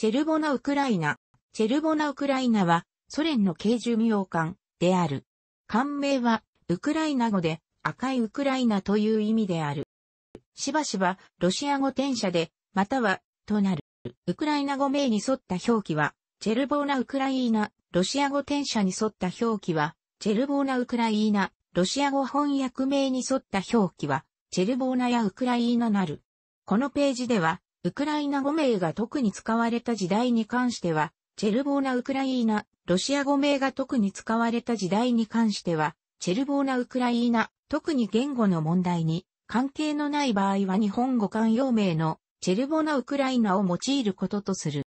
チェルボナ・ウクライナ。チェルボナ・ウクライナは、ソ連の軽寿命艦である。艦名は、ウクライナ語で、赤いウクライナという意味である。しばしば、ロシア語転写で、または、となる。ウクライナ語名に沿った表記は、チェルボーナ・ウクライナ、ロシア語転写に沿った表記は、チェルボーナ・ウクライナ、ロシア語翻訳名に沿った表記は、チェルボーナやウクライナなる。このページでは、ウクライナ語名が特に使われた時代に関しては、チェルボーナ・ウクライナ、ロシア語名が特に使われた時代に関しては、チェルボーナ・ウクライナ、特に言語の問題に関係のない場合は日本語慣用名のチェルボーナ・ウクライナを用いることとする。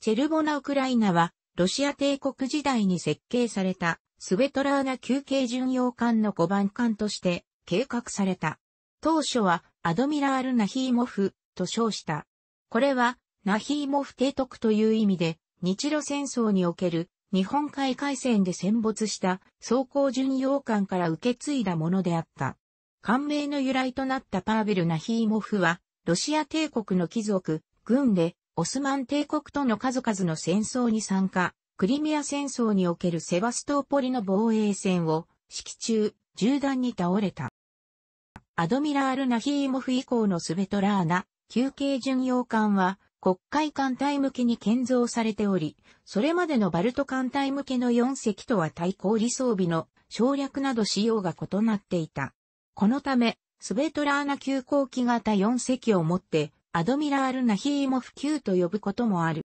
チェルボーナ・ウクライナは、ロシア帝国時代に設計されたスベトラーナ休憩巡洋艦の5番艦として計画された。当初はアドミラール・ナヒーモフ、と称した。これは、ナヒーモフ提督という意味で、日露戦争における日本海海戦で戦没した装甲巡洋艦から受け継いだものであった。艦名の由来となったパーベル・ナヒーモフは、ロシア帝国の貴族、軍で、オスマン帝国との数々の戦争に参加、クリミア戦争におけるセバストーポリの防衛戦を、指揮中、銃弾に倒れた。アドミラール・ナヒーモフ以降のスベトラーナ、休憩巡洋艦は国会艦隊向けに建造されており、それまでのバルト艦隊向けの4隻とは対抗理装備の省略など仕様が異なっていた。このため、スベトラーナ急行機型4隻を持って、アドミラールナヒーモフ級と呼ぶこともある。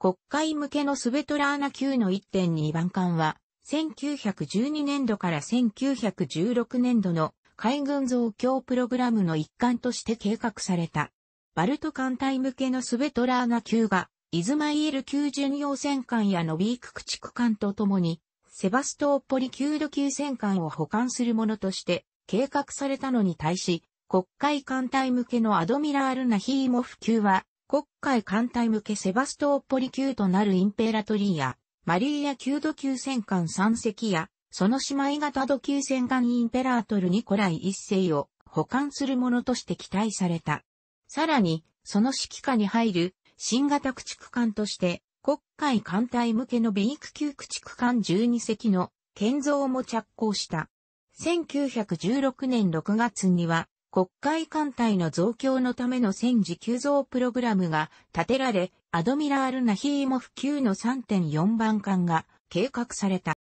国会向けのスベトラーナ級の1.2番艦は、1912年度から1916年度の海軍増強プログラムの一環として計画された。バルト艦隊向けのスベトラーナ級が、イズマイエル級巡洋戦艦やノビーク駆逐艦とともに、セバストーポリ級土級戦艦を保管するものとして計画されたのに対し、国会艦隊向けのアドミラールナヒーモフ級は、国会艦隊向けセバストーポリ級となるインペラトリーや、マリーヤ級土級戦艦3隻や、その姉妹型土球戦艦インペラートルニコライ一世を保管するものとして期待された。さらに、その指揮下に入る新型駆逐艦として国会艦隊向けのビーク級駆逐艦12隻の建造も着工した。1916年6月には国会艦隊の増強のための戦時急増プログラムが立てられ、アドミラール・ナヒーモフ級の3.4番艦が計画された。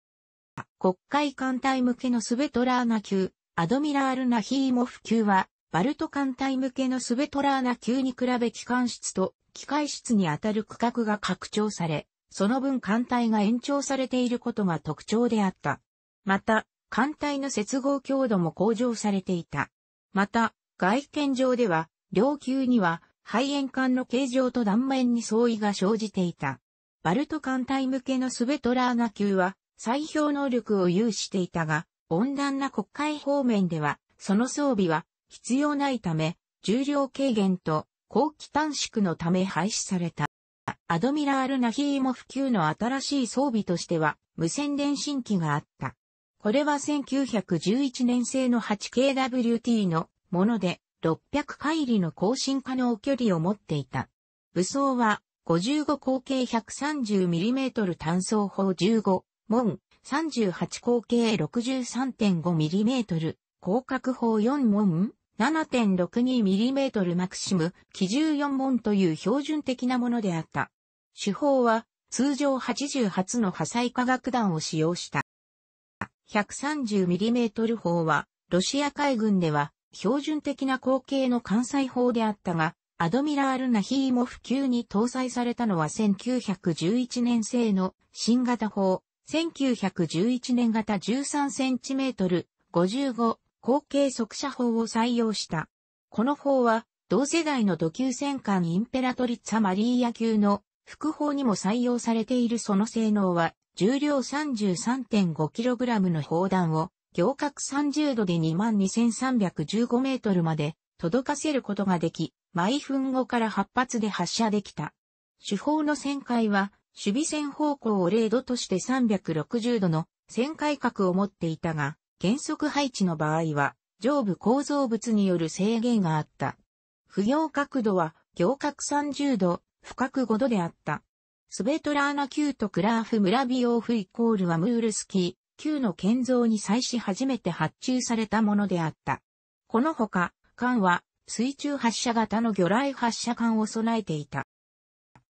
国会艦隊向けのスベトラーナ級、アドミラール・ナヒーモフ級は、バルト艦隊向けのスベトラーナ級に比べ機関室と機械室にあたる区画が拡張され、その分艦隊が延長されていることが特徴であった。また、艦隊の接合強度も向上されていた。また、外見上では、両級には、肺炎管の形状と断面に相違が生じていた。バルト艦隊向けのスベトラーナ級は、砕氷能力を有していたが、温暖な国会方面では、その装備は必要ないため、重量軽減と後期短縮のため廃止された。アドミラールナヒーも普及の新しい装備としては、無線電信機があった。これは1911年製の 8KWT のもので、600回りの更新可能距離を持っていた。武装は、55口径 130mm 単装砲15門、38口径 63.5mm、広角砲4門、7.62mm マクシム、基重4門という標準的なものであった。手法は、通常80発の破砕化学弾を使用した。130mm 砲は、ロシア海軍では、標準的な口径の関西砲であったが、アドミラール・ナヒーモフ級に搭載されたのは1911年製の新型砲1911年型 13cm、55、後継速射砲を採用した。この砲は、同世代の土球戦艦インペラトリッツァマリーヤ級の副砲にも採用されているその性能は、重量 33.5kg の砲弾を、行角30度で 22,315m まで届かせることができ、毎分後から8発で発射できた。手法の旋回は守備線方向を0度として360度の旋回角を持っていたが、原則配置の場合は、上部構造物による制限があった。不要角度は、行角30度、不角5度であった。スベトラーナ級とクラーフ・ムラビオーフイコールはムールスキー、級の建造に際し初めて発注されたものであった。このほか、艦は水中発射型の魚雷発射艦を備えていた。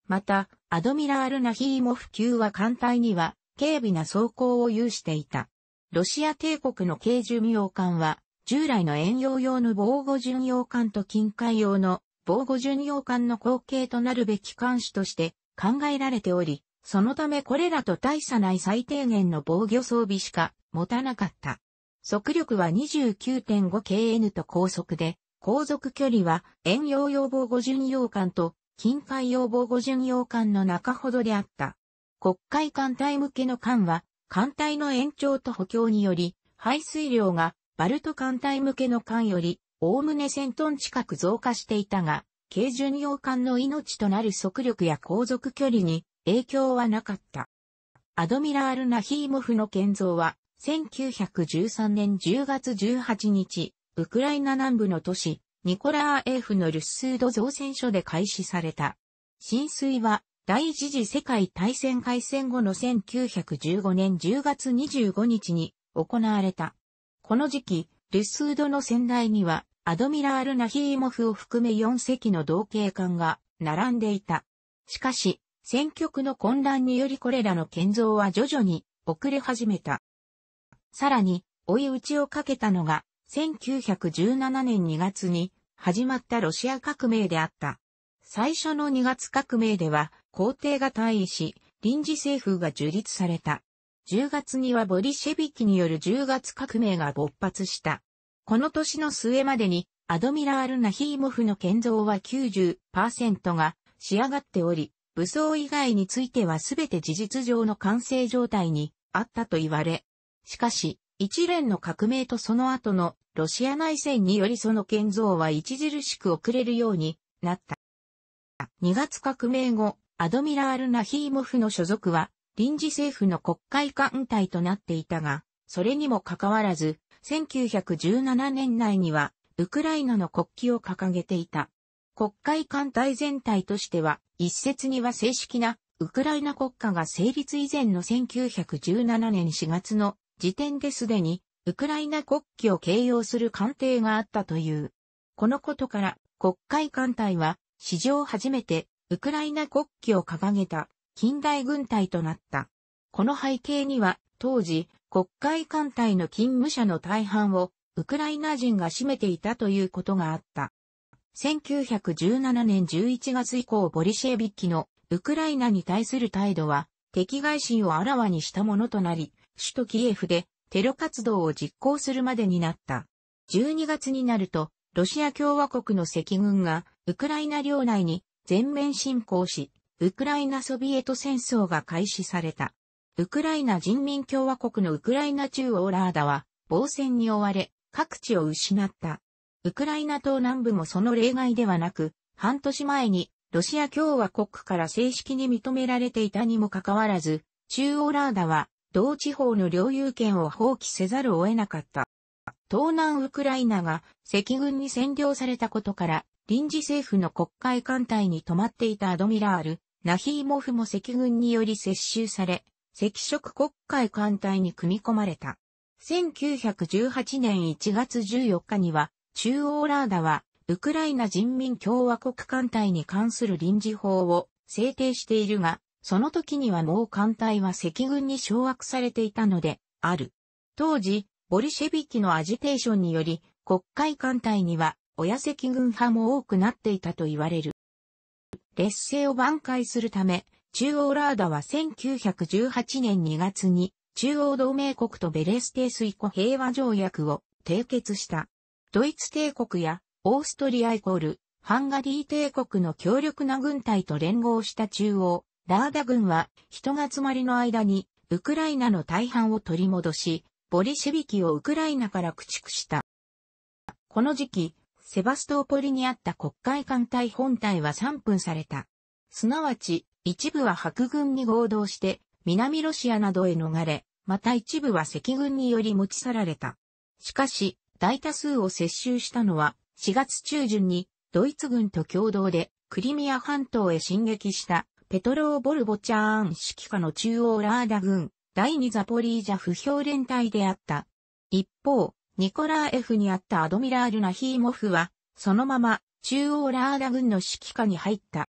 また、アドミラール・ナヒーモフ級は艦隊には軽微な装甲を有していた。ロシア帝国の軽巡洋艦は、従来の遠洋用の防護巡洋艦と近海用の防護巡洋艦の後継となるべき艦種として考えられており、そのためこれらと大差ない最低限の防御装備しか持たなかった。速力は 29.5kn と高速で、航続距離は遠洋用防護巡洋艦と近海要防護巡洋艦の中ほどであった。国会艦隊向けの艦は、艦隊の延長と補強により、排水量がバルト艦隊向けの艦より、おおむね1000トン近く増加していたが、軽巡洋艦の命となる速力や航続距離に影響はなかった。アドミラール・ナヒーモフの建造は、1913年10月18日、ウクライナ南部の都市、ニコラー F のルッスード造船所で開始された。浸水は第一次世界大戦開戦後の1915年10月25日に行われた。この時期、ルッスードの船台にはアドミラール・ナヒーモフを含め4隻の同型艦が並んでいた。しかし、戦局の混乱によりこれらの建造は徐々に遅れ始めた。さらに、追い打ちをかけたのが、1917年2月に始まったロシア革命であった。最初の2月革命では、皇帝が退位し、臨時政府が樹立された。10月にはボリシェビキによる10月革命が勃発した。この年の末までに、アドミラール・ナヒーモフの建造は90%が仕上がっており、武装以外については全て事実上の完成状態にあったと言われ。しかし、一連の革命とその後のロシア内戦によりその建造は著しく遅れるようになった。2月革命後、アドミラール・ナヒーモフの所属は臨時政府の国会艦隊となっていたが、それにもかかわらず、1917年内にはウクライナの国旗を掲げていた。国会艦隊全体としては、一説には正式なウクライナ国家が成立以前の1917年4月の時点ですでにウクライナ国旗を掲揚する艦艇があったという。このことから国会艦隊は史上初めてウクライナ国旗を掲げた近代軍隊となった。この背景には当時国会艦隊の勤務者の大半をウクライナ人が占めていたということがあった。1917年11月以降ボリシェビッキのウクライナに対する態度は敵外心をあらわにしたものとなり、首都キエフでテロ活動を実行するまでになった。12月になると、ロシア共和国の赤軍が、ウクライナ領内に全面侵攻し、ウクライナソビエト戦争が開始された。ウクライナ人民共和国のウクライナ中央ラーダは、防戦に追われ、各地を失った。ウクライナ東南部もその例外ではなく、半年前にロシア共和国から正式に認められていたにもかかわらず、中央ラーダは同地方の領有権を放棄せざるを得なかった。東南ウクライナが赤軍に占領されたことから、臨時政府の国会艦隊に泊まっていたアドミラール、ナヒーモフも赤軍により接収され、赤色国会艦隊に組み込まれた。1918年1月14日には、中央ラーダは、ウクライナ人民共和国艦隊に関する臨時法を制定しているが、その時にはもう艦隊は赤軍に掌握されていたので、ある。当時、ボリシェビキのアジテーションにより、国会艦隊には、親赤軍派も多くなっていたと言われる。劣勢を挽回するため、中央ラーダは1918年2月に、中央同盟国とベレステス以降平和条約を締結した。ドイツ帝国やオーストリアイコール、ハンガリー帝国の強力な軍隊と連合した中央ラーダ軍は人が集まりの間にウクライナの大半を取り戻し、ボリシェビキをウクライナから駆逐した。この時期、セバストーポリにあった黒海艦隊本体は散分された。すなわち、一部は白軍に合同して、南ロシアなどへ逃れ、また一部は赤軍により持ち去られた。しかし、大多数を接収したのは、4月中旬に、ドイツ軍と共同で、クリミア半島へ進撃した、ペトロー・ボルボチャーン指揮下の中央ラーダ軍、第2ザポリージャ不評連隊であった。一方、ニコラー F にあったアドミラール・ナヒーモフは、そのまま中央ラーダ軍の指揮下に入った。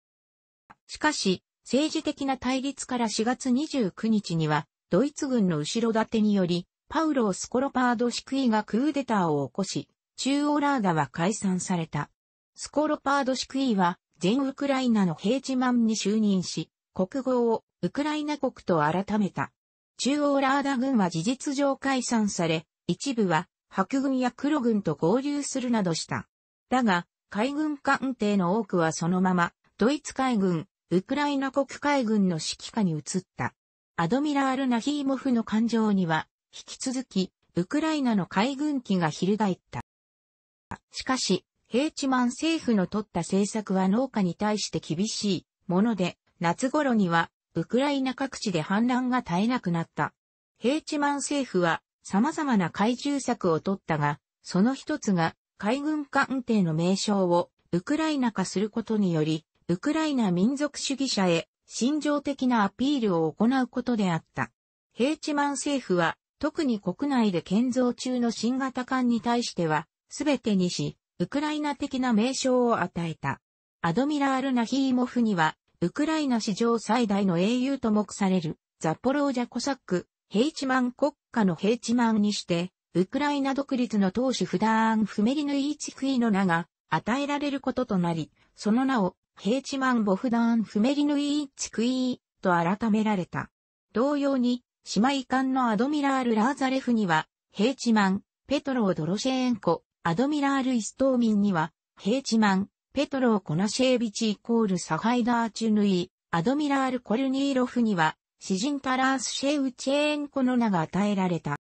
しかし、政治的な対立から4月29日には、ドイツ軍の後ろ盾により、パウロスコロパード・シクイがクーデターを起こし、中央ラーダは解散された。スコロパード・シクイは、全ウクライナの平地マンに就任し、国号をウクライナ国と改めた。中央ラーダ軍は事実上解散され、一部は白軍や黒軍と合流するなどした。だが、海軍艦艇の多くはそのまま、ドイツ海軍、ウクライナ国海軍の指揮下に移った。アドミラール・ナヒーモフの艦上には、引き続き、ウクライナの海軍機が翻った。しかし、平地満政府の取った政策は農家に対して厳しいもので、夏頃にはウクライナ各地で反乱が絶えなくなった。平地満政府は様々な怪獣策を取ったが、その一つが海軍艦艇の名称をウクライナ化することにより、ウクライナ民族主義者へ心情的なアピールを行うことであった。ヘイチマン政府は、特に国内で建造中の新型艦に対しては、すべてにし、ウクライナ的な名称を与えた。アドミラール・ナヒーモフには、ウクライナ史上最大の英雄と目される、ザポロージャ・コサック、ヘイチマン国家のヘイチマンにして、ウクライナ独立の党首フダーン・フメリヌイーチクイの名が与えられることとなり、その名を、ヘイチマン・ボフダーン・フメリヌイーチクイと改められた。同様に、姉妹艦のアドミラール・ラーザレフには、ヘイチマン、ペトロドロシェーンコ、アドミラール・イストーミンには、ヘイチマン、ペトロー・コナシェービチイコールサハイダー・チュヌイ、アドミラール・コルニーロフには、詩人タラース・シェウチェーンコの名が与えられた。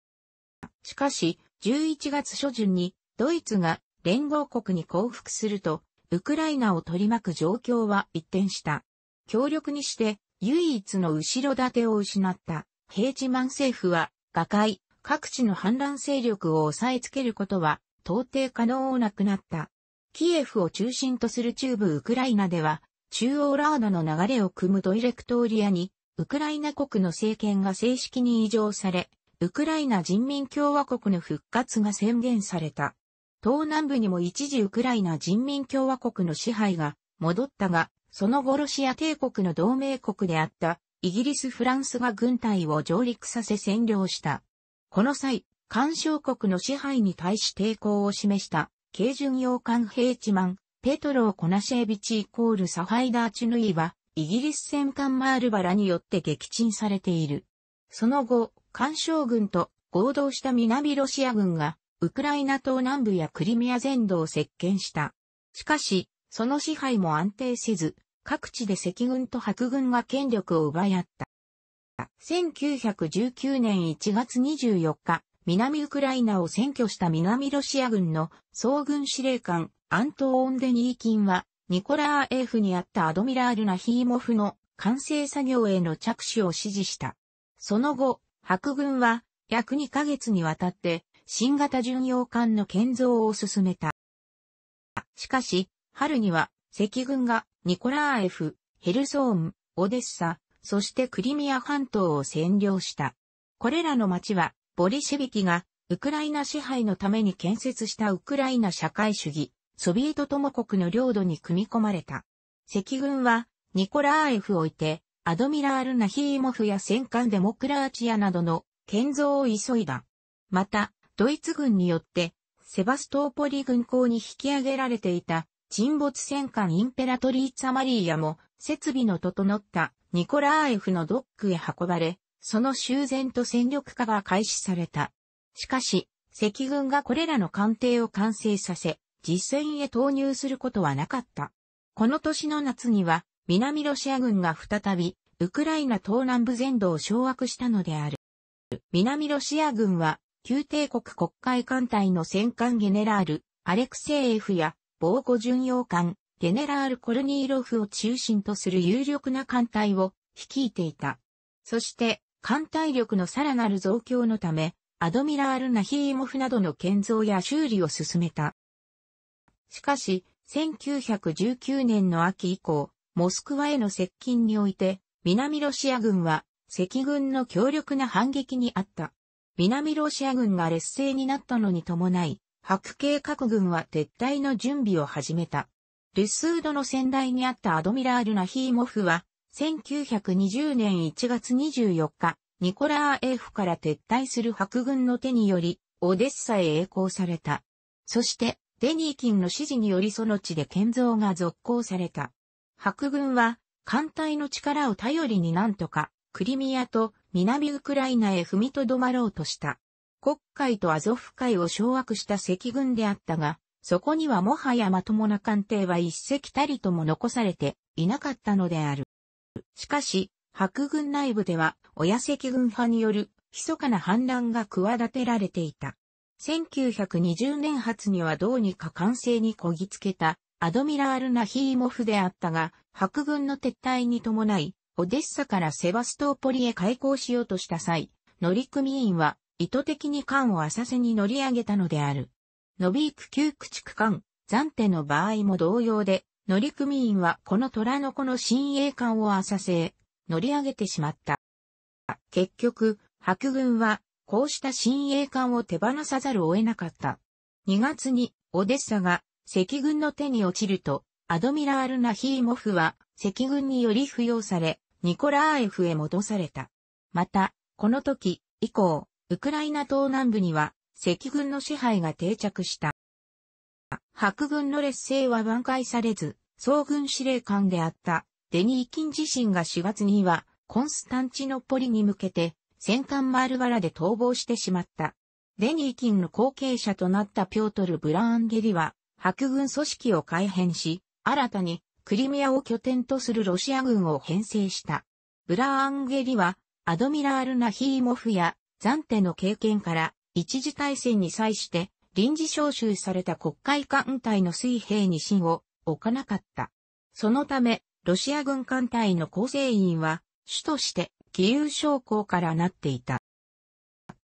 しかし、11月初旬に、ドイツが連合国に降伏すると、ウクライナを取り巻く状況は一転した。強力にして、唯一の後ろ盾を失った、ヘイチマン政府は、瓦解、各地の反乱勢力を抑えつけることは到底可能なくなった。キエフを中心とする中部ウクライナでは、中央ラーダの流れを組むドイレクトーリアに、ウクライナ国の政権が正式に移譲され、ウクライナ人民共和国の復活が宣言された。東南部にも一時ウクライナ人民共和国の支配が戻ったが、その後ロシア帝国の同盟国であったイギリス・フランスが軍隊を上陸させ占領した。この際、干渉国の支配に対し抵抗を示した、軽巡洋艦ヘーチマン、ペトロー・コナシェービチイコールサファイダー・チュヌイは、イギリス戦艦マールバラによって撃沈されている。その後、干渉軍と合同した南ロシア軍が、ウクライナ島南部やクリミア全土を接見した。しかし、その支配も安定せず、各地で赤軍と白軍が権力を奪い合った。1919年1月24日、南ウクライナを占拠した南ロシア軍の総軍司令官、アントーン・デニーキンは、ニコラーエフにあったアドミラール・ナヒーモフの完成作業への着手を指示した。その後、白軍は約2ヶ月にわたって新型巡洋艦の建造を進めた。しかし、春には赤軍がニコラーエフ、ヘルソーン、オデッサ、そしてクリミア半島を占領した。これらの町はボリシェビキが、ウクライナ支配のために建設したウクライナ社会主義、ソビエト共国の領土に組み込まれた。赤軍は、ニコラーエフを置いて、アドミラール・ナヒーモフや戦艦デモクラーチアなどの建造を急いだ。また、ドイツ軍によって、セバストーポリ軍港に引き上げられていた沈没戦艦インペラトリーツァマリーヤも設備の整ったニコラーエフのドックへ運ばれ、その修繕と戦力化が開始された。しかし、赤軍がこれらの艦艇を完成させ、実戦へ投入することはなかった。この年の夏には、南ロシア軍が再び、ウクライナ東南部全土を掌握したのである。南ロシア軍は、旧帝国国会艦隊の戦艦ゲネラール、アレクセイエフや、防護巡洋艦、ゲネラール・コルニーロフを中心とする有力な艦隊を率いていた。そして、艦隊力のさらなる増強のため、アドミラール・ナヒーモフなどの建造や修理を進めた。しかし、1919年の秋以降、モスクワへの接近において、南ロシア軍は、赤軍の強力な反撃にあった。南ロシア軍が劣勢になったのに伴い、白系各軍は撤退の準備を始めた。ルスードの先代にあったアドミラール・ナヒーモフは、1920年1月24日、ニコラーエフから撤退する白軍の手により、オデッサへ栄光された。そして、デニーキンの指示によりその地で建造が続行された。白軍は、艦隊の力を頼りになんとか、クリミアと南ウクライナへ踏みとどまろうとした。黒海とアゾフ海を掌握した赤軍であったが、そこにはもはやまともな艦艇は一隻たりとも残されていなかったのである。しかし、白軍内部では、親赤軍派による、密かな反乱が企てられていた。1920年初にはどうにか完成にこぎつけた、アドミラール・ナヒーモフであったが、白軍の撤退に伴い、オデッサからセバストーポリへ開港しようとした際、乗組員は意図的に艦を浅瀬に乗り上げたのである。ノビーク旧駆逐艦、暫定の場合も同様で、乗組員はこの虎の子の新鋭艦を浅瀬乗り上げてしまった。結局、白軍は、こうした新鋭艦を手放さざるを得なかった。2月に、オデッサが、赤軍の手に落ちると、アドミラール・ナヒーモフは、赤軍により扶養され、ニコラーエフへ戻された。また、この時、以降、ウクライナ東南部には、赤軍の支配が定着した。白軍の劣勢は挽回されず、総軍司令官であったデニー・キン自身が4月にはコンスタンチノポリに向けて戦艦マルバラで逃亡してしまった。デニー・キンの後継者となったピョートル・ブラーンゲリは白軍組織を改編し、新たにクリミアを拠点とするロシア軍を編成した。ブラーンゲリはアドミラール・ナヒーモフや暫定の経験から一時大戦に際して臨時招集された国会艦隊の水兵に進を置かなかった。そのため、ロシア軍艦隊の構成員は、主として、義勇将校からなっていた。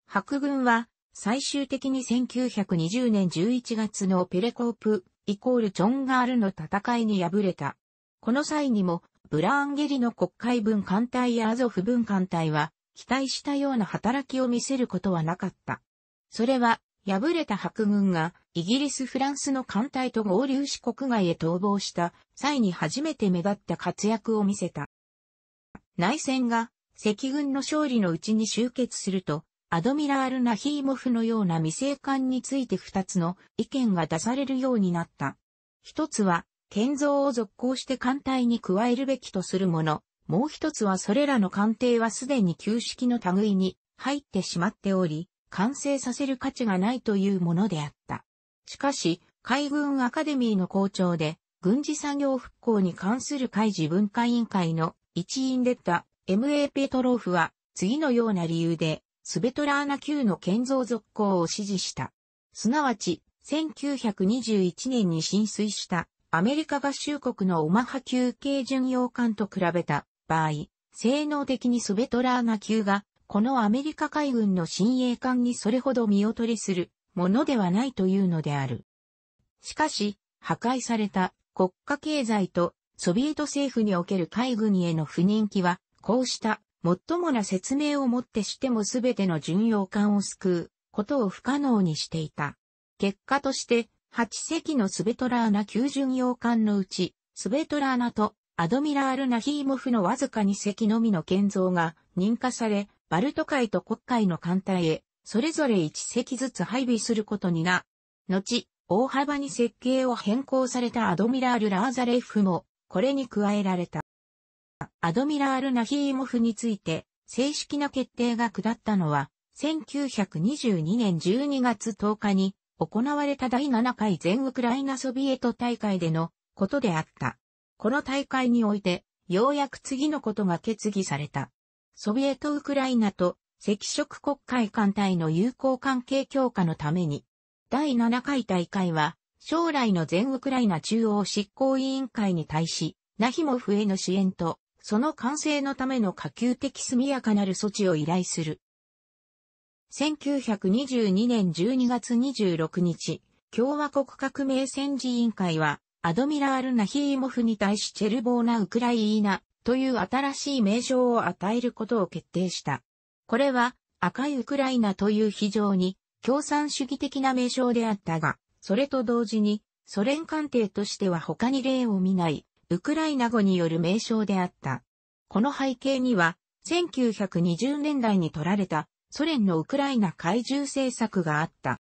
白軍は、最終的に1920年11月のペレコープ、イコールチョンガールの戦いに敗れた。この際にも、ブラーンゲリの国会分艦隊やアゾフ分艦隊は、期待したような働きを見せることはなかった。それは、敗れた白軍が、イギリス・フランスの艦隊と合流し国外へ逃亡した際に初めて目立った活躍を見せた。内戦が赤軍の勝利のうちに終結すると、アドミラール・ナヒーモフのような未成艦について二つの意見が出されるようになった。一つは、建造を続行して艦隊に加えるべきとするもの、もう一つはそれらの艦艇はすでに旧式の類に入ってしまっており、完成させる価値がないというものであった。しかし、海軍アカデミーの校長で、軍事産業復興に関する海事文化委員会の一員でった M.A. ペトローフは、次のような理由で、スベトラーナ級の建造続行を支持した。すなわち、1921年に浸水したアメリカ合衆国のオマハ級系巡洋艦と比べた場合、性能的にスベトラーナ級が、このアメリカ海軍の新鋭艦にそれほど見劣りするものではないというのである。しかし、破壊された国家経済とソビエト政府における海軍への不人気は、こうした最もな説明をもってしても全ての巡洋艦を救うことを不可能にしていた。結果として、8隻のスベトラーナ級巡洋艦のうち、スベトラーナとアドミラール・ナヒーモフのわずか2隻のみの建造が認可され、バルト海と黒海の艦隊へそれぞれ1隻ずつ配備することにな。後、大幅に設計を変更されたアドミラール・ラーザレフも、これに加えられた。アドミラール・ナヒーモフについて、正式な決定が下ったのは、1922年12月10日に行われた第7回全ウクライナソビエト大会でのことであった。この大会において、ようやく次のことが決議された。ソビエトウクライナと赤色国会艦隊の友好関係強化のために、第7回大会は、将来の全ウクライナ中央執行委員会に対し、ナヒモフへの支援と、その完成のための可及的速やかなる措置を依頼する。1922年12月26日、共和国革命戦時委員会は、アドミラール・ナヒーモフに対しチェルボーナ・ウクライーナという新しい名称を与えることを決定した。これは赤いウクライナという非常に共産主義的な名称であったが、それと同時にソ連官邸としては他に例を見ないウクライナ語による名称であった。この背景には1920年代に取られたソ連のウクライナ怪獣政策があった。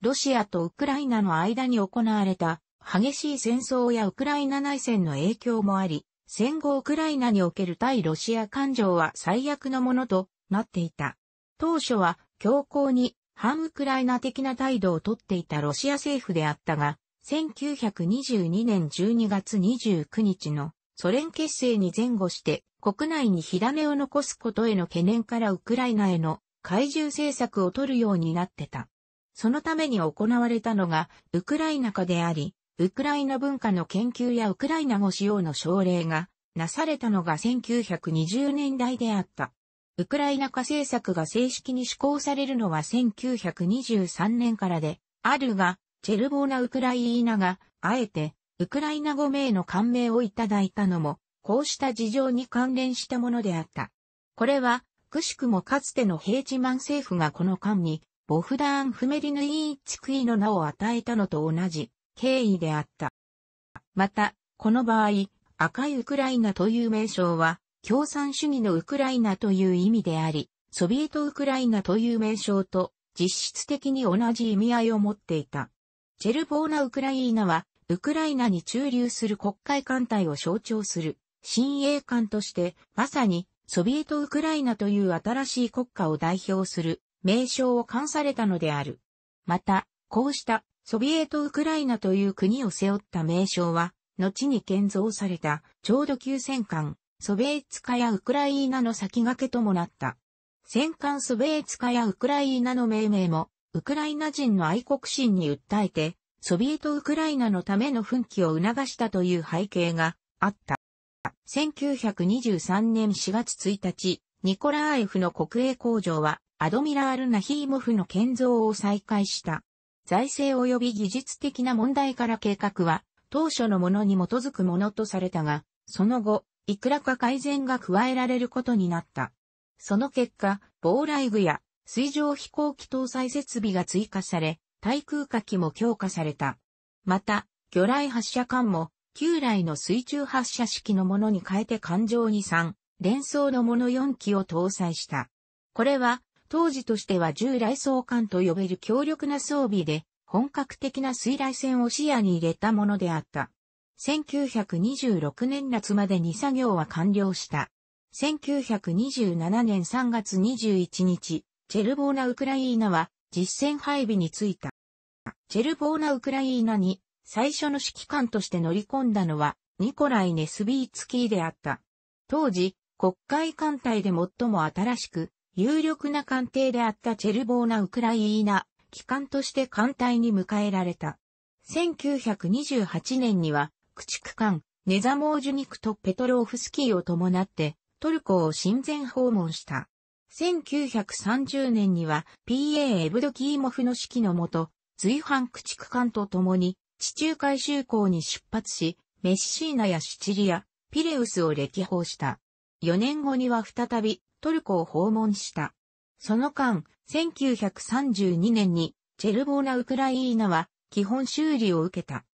ロシアとウクライナの間に行われた激しい戦争やウクライナ内戦の影響もあり、戦後ウクライナにおける対ロシア感情は最悪のものとなっていた。当初は強硬に反ウクライナ的な態度をとっていたロシア政府であったが、1922年12月29日のソ連結成に前後して国内に火種を残すことへの懸念からウクライナへの怪獣政策を取るようになってた。そのために行われたのがウクライナ化であり、ウクライナ文化の研究やウクライナ語使用の奨励がなされたのが1920年代であった。ウクライナ化政策が正式に施行されるのは1923年からで、あるが、チェルボーナ・ウクライーナが、あえて、ウクライナ語名の感銘をいただいたのも、こうした事情に関連したものであった。これは、くしくもかつての平地マン政府がこの間に、ボフダーン・フメリヌイーツクイの名を与えたのと同じ経緯であった。また、この場合、赤いウクライナという名称は、共産主義のウクライナという意味であり、ソビエトウクライナという名称と実質的に同じ意味合いを持っていた。チェルボーナ・ウクライナは、ウクライナに駐留する国会艦隊を象徴する、新鋭艦として、まさに、ソビエト・ウクライナという新しい国家を代表する、名称を冠されたのである。また、こうした、ソビエト・ウクライナという国を背負った名称は、後に建造された、ちょうど9000艦、ソベエツカやウクライナの先駆けともなった。戦艦ソベエツカやウクライナの命名も、ウクライナ人の愛国心に訴えて、ソビエトウクライナのための奮起を促したという背景があった。1923年4月1日、ニコラーエフの国営工場は、アドミラール・ナヒーモフの建造を再開した。財政及び技術的な問題から計画は、当初のものに基づくものとされたが、その後、いくらか改善が加えられることになった。その結果、防雷具や水上飛行機搭載設備が追加され、対空火器も強化された。また、魚雷発射管も旧来の水中発射式のものに変えて艦上に3、連装のもの4機を搭載した。これは、当時としては従来装艦と呼べる強力な装備で、本格的な水雷戦を視野に入れたものであった。1926年夏までに作業は完了した。1927年3月21日、チェルボーナ・ウクライーナは実戦配備についた。チェルボーナ・ウクライーナに最初の指揮官として乗り込んだのはニコライ・ネスビーツキーであった。当時、国会艦隊で最も新しく有力な艦艇であったチェルボーナ・ウクライーナ、機関として艦隊に迎えられた。1928年には駆逐艦、ネザモージュニクとペトローフスキーを伴ってトルコを親善訪問した。1930年には PA エブドキーモフの指揮のもと、随伴駆逐艦と共に地中海周航に出発し、メッシーナやシチリア、ピレウスを歴訪した。4年後には再びトルコを訪問した。その間、1932年にチェルボーナ・ウクライーナは基本修理を受けた。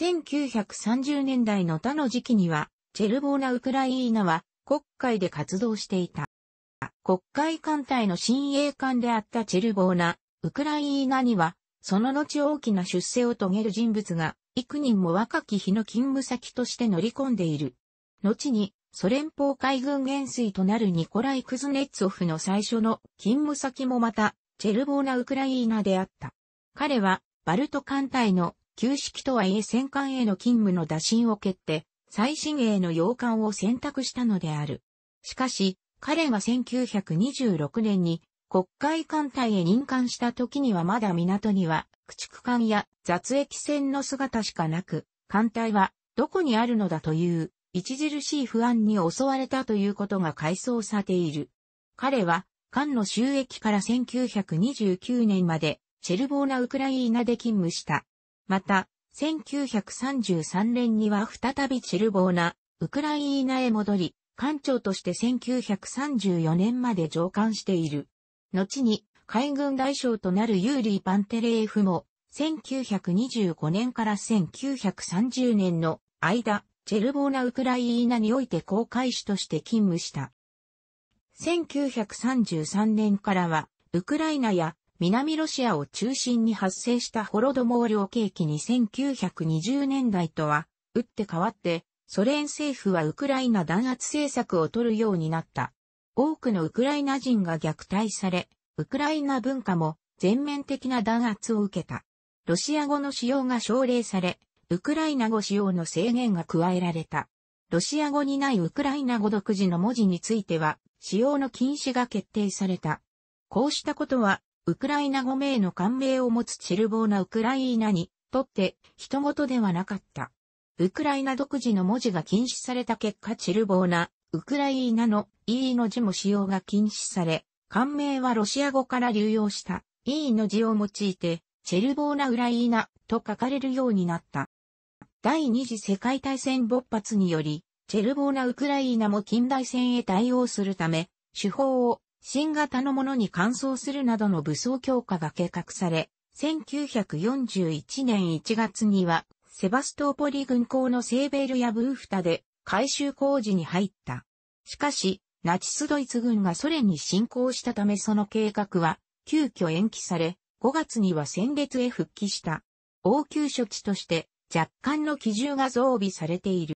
1930年代の他の時期には、チェルボーナ・ウクライーナは国会で活動していた。国会艦隊の親衛艦であったチェルボーナ、ウクライーナには、その後大きな出世を遂げる人物が、幾人も若き日の勤務先として乗り込んでいる。後に、ソ連邦海軍元帥となるニコライ・クズネッツオフの最初の勤務先もまた、チェルボーナ・ウクライーナであった。彼は、バルト艦隊の旧式とはいえ戦艦への勤務の打診を蹴って、最新鋭の洋艦を選択したのである。しかし、彼が1926年に国会艦隊へ任艦した時にはまだ港には駆逐艦や雑液船の姿しかなく、艦隊はどこにあるのだという著しい不安に襲われたということが回想されている。彼は艦の収益から1929年までチェルボーナ・ウクライナで勤務した。また、1933年には再びチルボーナ、ウクライナへ戻り、艦長として1934年まで上官している。後に、海軍大将となるユーリー・パンテレーフも、1925年から1930年の間、チェルボーナ・ウクライナにおいて航海士として勤務した。1933年からは、ウクライナや南ロシアを中心に発生したホロドモー量景気に1920年代とは、打って変わって、ソ連政府はウクライナ弾圧政策を取るようになった。多くのウクライナ人が虐待され、ウクライナ文化も全面的な弾圧を受けた。ロシア語の使用が奨励され、ウクライナ語使用の制限が加えられた。ロシア語にないウクライナ語独自の文字については、使用の禁止が決定された。こうしたことは、ウクライナ語名の感名を持つチルボーナ・ウクライナにとって人事ではなかった。ウクライナ独自の文字が禁止された結果チルボーナ、ウクライナの E の字も使用が禁止され、感銘はロシア語から流用した E の字を用いて、チェルボーナ・ウライナと書かれるようになった。第二次世界大戦勃発により、チェルボーナ・ウクライナも近代戦へ対応するため、手法を新型のものに換装するなどの武装強化が計画され、1941年1月には、セバストーポリ軍港のセーベールやブーフタで改修工事に入った。しかし、ナチスドイツ軍がソ連に侵攻したためその計画は急遽延期され、5月には戦列へ復帰した。応急処置として若干の機銃が増備されている。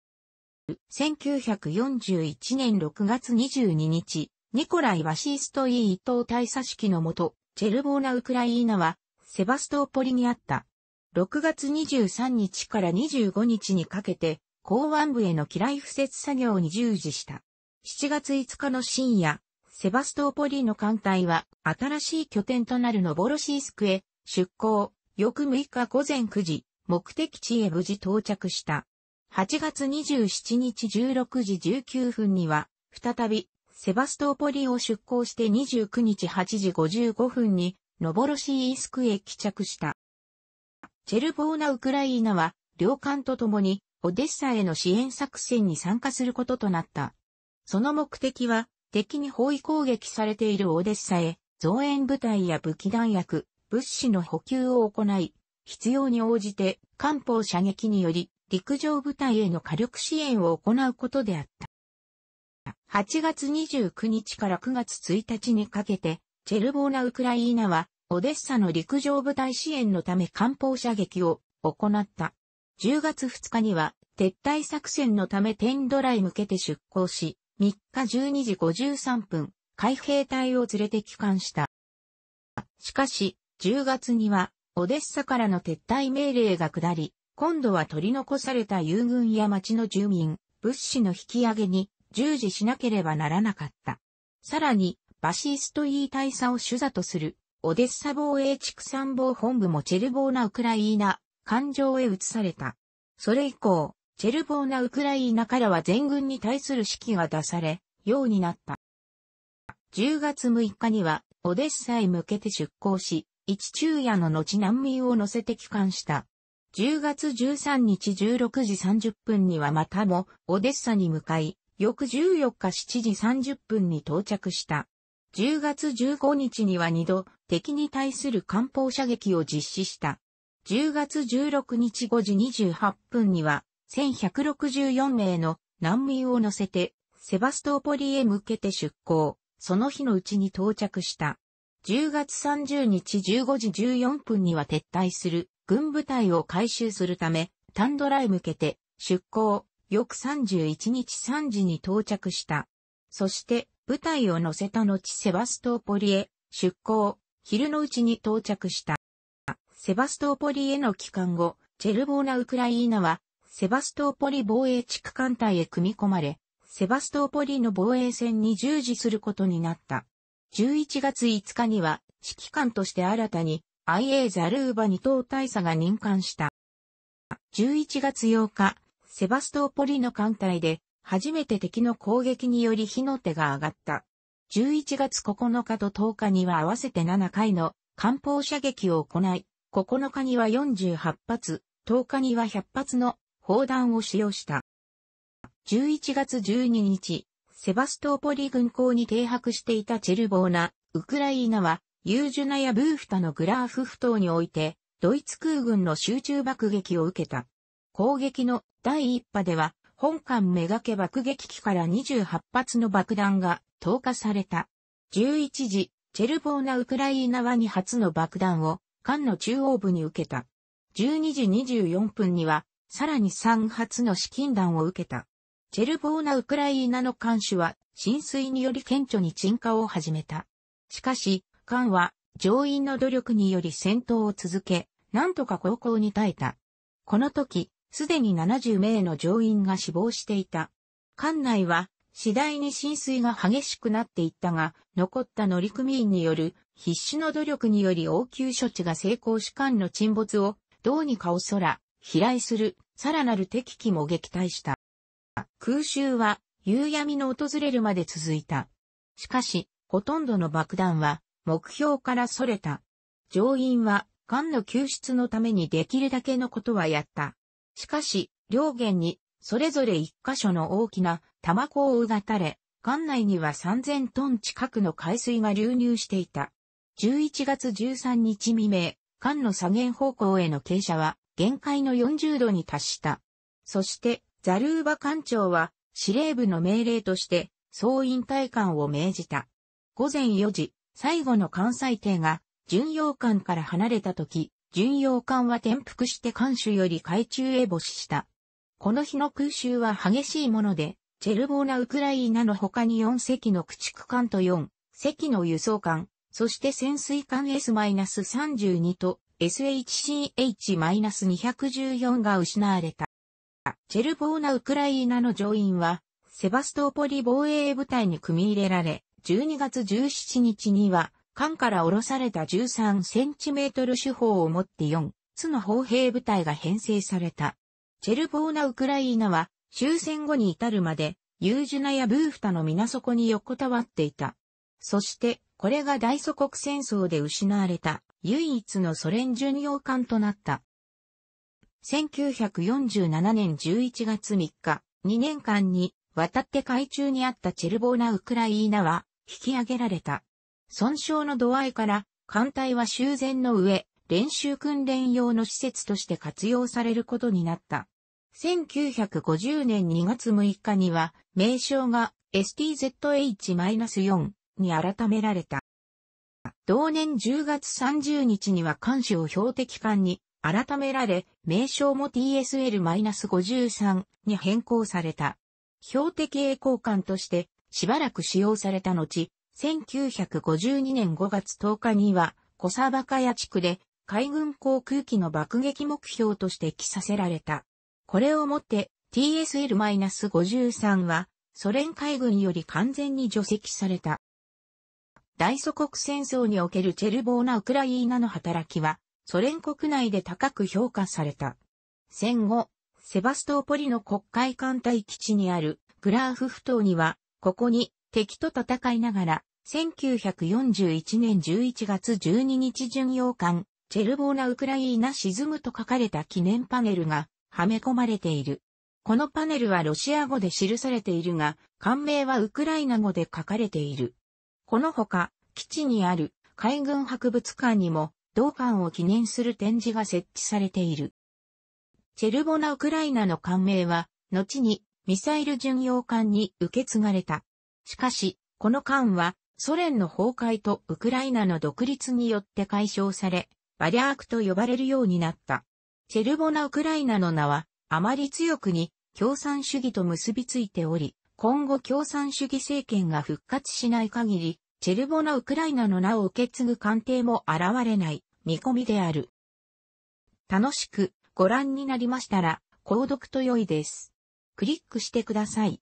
1941年6月22日、ニコライ・ワシーストイー一等大佐式のもと、チェルボーナ・ウクライーナは、セバストーポリにあった。6月23日から25日にかけて、港湾部への機雷敷設作業に従事した。7月5日の深夜、セバストーポリの艦隊は、新しい拠点となるノボロシースクへ出港、翌6日午前9時、目的地へ無事到着した。8月27日16時19分には、再びセバストーポリを出港して29日8時55分に、ノボロシーイスクへ帰着した。チェルボーナ・ウクライナは、両艦と共に、オデッサへの支援作戦に参加することとなった。その目的は、敵に包囲攻撃されているオデッサへ、増援部隊や武器弾薬、物資の補給を行い、必要に応じて、艦砲射撃により、陸上部隊への火力支援を行うことであった。8月29日から9月1日にかけて、チェルボーナ・ウクライーナは、オデッサの陸上部隊支援のため艦砲射撃を行った。10月2日には、撤退作戦のためテンドラへ向けて出港し、3日12時53分、海兵隊を連れて帰還した。しかし、10月には、オデッサからの撤退命令が下り、今度は取り残された遊軍や町の住民、物資の引き上げに従事しなければならなかった。さらに、バシストイー大佐を主座とする、オデッサ防衛地区参謀本部もチェルボーナ・ウクライナ、艦上へ移された。それ以降、チェルボーナ・ウクライナからは全軍に対する指揮が出され、ようになった。10月6日には、オデッサへ向けて出港し、一昼夜の後難民を乗せて帰還した。10月13日16時30分にはまたも、オデッサに向かい、翌14日7時30分に到着した。10月15日には2度、敵に対する艦砲射撃を実施した。10月16日5時28分には、1164名の難民を乗せて、セバストーポリへ向けて出港、その日のうちに到着した。10月30日15時14分には撤退する軍部隊を回収するため、タンドラへ向けて出港、翌31日3時に到着した。そして、部隊を乗せた後セバストーポリへ出港、昼のうちに到着した。セバストーポリへの帰還後、チェルボーナ・ウクライーナは、セバストーポリ防衛地区艦隊へ組み込まれ、セバストーポリの防衛戦に従事することになった。11月5日には、指揮官として新たに IA ザルーバに等大佐が任官した。11月8日、セバストーポリの艦隊で、初めて敵の攻撃により火の手が上がった。11月9日と10日には合わせて7回の艦砲射撃を行い、9日には48発、10日には100発の砲弾を使用した。11月12日、セバストーポリ軍港に停泊していたチェルボーナ、ウクライナは、ユージュナやブーフタのグラーフフ島において、ドイツ空軍の集中爆撃を受けた。攻撃の第1波では、本館めがけ爆撃機から28発の爆弾が投下された。11時、チェルボーナウクライナは2発の爆弾を艦の中央部に受けた。12時24分には、さらに3発の資金弾を受けた。チェルボーナウクライナの艦首は浸水により顕著に沈下を始めた。しかし、艦は乗員の努力により戦闘を続け、なんとか航行に耐えた。この時、すでに70名の乗員が死亡していた。艦内は次第に浸水が激しくなっていったが、残った乗組員による必死の努力により応急処置が成功し艦の沈没をどうにか恐ら、飛来する、さらなる敵機も撃退した。空襲は夕闇の訪れるまで続いた。しかし、ほとんどの爆弾は目標から逸れた。乗員は艦の救出のためにできるだけのことはやった。しかし、両原に、それぞれ一箇所の大きな玉子ををがたれ、艦内には3000トン近くの海水が流入していた。11月13日未明、艦の左舷方向への傾斜は限界の40度に達した。そして、ザルーバ艦長は司令部の命令として総引退艦を命じた。午前4時、最後の艦載艇が巡洋艦から離れた時、巡洋艦は転覆して艦首より海中へ没した。この日の空襲は激しいもので、チェルボーナ・ウクライナの他に4隻の駆逐艦と4隻の輸送艦、そして潜水艦 S-32 と SHCH-214 が失われた。チェルボーナ・ウクライナの乗員は、セバストーポリ防衛部隊に組み入れられ、12月17日には、艦から降ろされた13センチメートル手法を持って4つの砲兵部隊が編成された。チェルボーナ・ウクライナは終戦後に至るまで、ユージュナやブーフタの港底に横たわっていた。そして、これが大祖国戦争で失われた唯一のソ連巡洋艦となった。1947年11月3日、2年間に渡って海中にあったチェルボーナ・ウクライナは引き上げられた。損傷の度合いから、艦隊は修繕の上、練習訓練用の施設として活用されることになった。1950年2月6日には、名称が STZH-4 に改められた。同年10月30日には艦首を標的艦に改められ、名称も TSL-53 に変更された。標的栄光艦としてしばらく使用された後、1952年5月10日には、小サバカヤ地区で海軍航空機の爆撃目標として記させられた。これをもって TSL-53 はソ連海軍より完全に除籍された。大祖国戦争におけるチェルボーナ・ウクライナの働きはソ連国内で高く評価された。戦後、セバストーポリの国会艦隊基地にあるグラーフ埠頭には、ここに敵と戦いながら1941年11月12日巡洋艦、チェルボーナ・ウクライーナ沈むと書かれた記念パネルがはめ込まれている。このパネルはロシア語で記されているが、艦名はウクライナ語で書かれている。このほか、基地にある海軍博物館にも、同艦を記念する展示が設置されている。チェルボナ・ウクライナの艦名は、後にミサイル巡洋艦に受け継がれた。しかし、この艦はソ連の崩壊とウクライナの独立によって解消され、バリャークと呼ばれるようになった。チェルボナ・ウクライナの名は、あまり強くに共産主義と結びついており、今後共産主義政権が復活しない限り、チェルボナ・ウクライナの名を受け継ぐ官邸も現れない見込みである。楽しくご覧になりましたら、購読と良いです。クリックしてください。